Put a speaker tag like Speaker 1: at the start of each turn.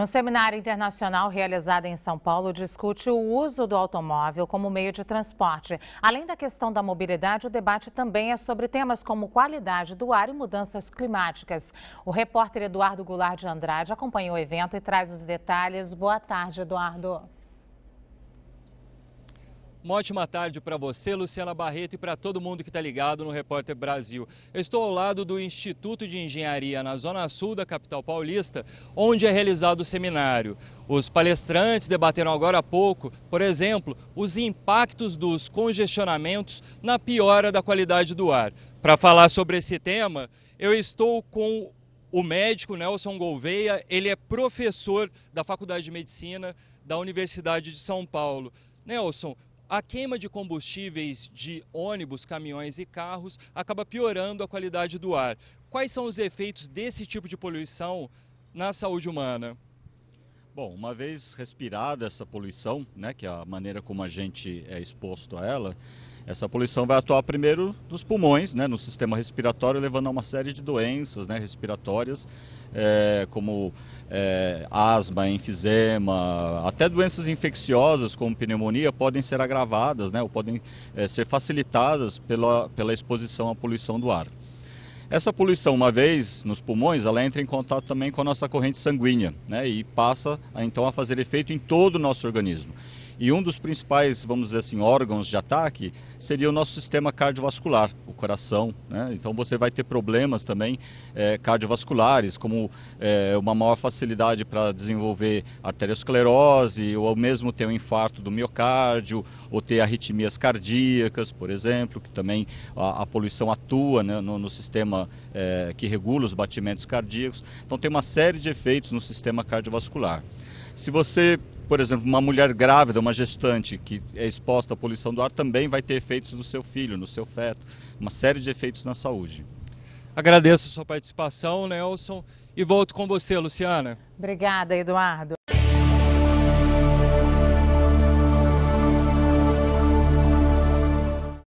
Speaker 1: um seminário internacional realizado em São Paulo discute o uso do automóvel como meio de transporte. Além da questão da mobilidade, o debate também é sobre temas como qualidade do ar e mudanças climáticas. O repórter Eduardo Goulart de Andrade acompanhou o evento e traz os detalhes. Boa tarde, Eduardo.
Speaker 2: Uma ótima tarde para você, Luciana Barreto, e para todo mundo que está ligado no Repórter Brasil. Eu estou ao lado do Instituto de Engenharia na Zona Sul da capital paulista, onde é realizado o seminário. Os palestrantes debateram agora há pouco, por exemplo, os impactos dos congestionamentos na piora da qualidade do ar. Para falar sobre esse tema, eu estou com o médico Nelson Gouveia, ele é professor da Faculdade de Medicina da Universidade de São Paulo. Nelson, a queima de combustíveis de ônibus, caminhões e carros acaba piorando a qualidade do ar. Quais são os efeitos desse tipo de poluição na saúde humana?
Speaker 3: Bom, uma vez respirada essa poluição, né, que é a maneira como a gente é exposto a ela, essa poluição vai atuar primeiro nos pulmões, né, no sistema respiratório, levando a uma série de doenças né, respiratórias, é, como é, asma, enfisema, até doenças infecciosas como pneumonia podem ser agravadas né, ou podem é, ser facilitadas pela, pela exposição à poluição do ar. Essa poluição, uma vez nos pulmões, ela entra em contato também com a nossa corrente sanguínea né, e passa então a fazer efeito em todo o nosso organismo. E um dos principais, vamos dizer assim, órgãos de ataque seria o nosso sistema cardiovascular, o coração. Né? Então você vai ter problemas também é, cardiovasculares, como é, uma maior facilidade para desenvolver arteriosclerose, ou mesmo ter um infarto do miocárdio, ou ter arritmias cardíacas, por exemplo, que também a, a poluição atua né, no, no, sistema é, que regula os batimentos cardíacos. Então tem uma série de efeitos no sistema cardiovascular. Se você por exemplo, uma mulher grávida, uma gestante que é exposta à poluição do ar também vai ter efeitos no seu filho, no seu feto, uma série de efeitos na saúde. Agradeço a sua participação, Nelson, e volto com você, Luciana.
Speaker 1: Obrigada, Eduardo.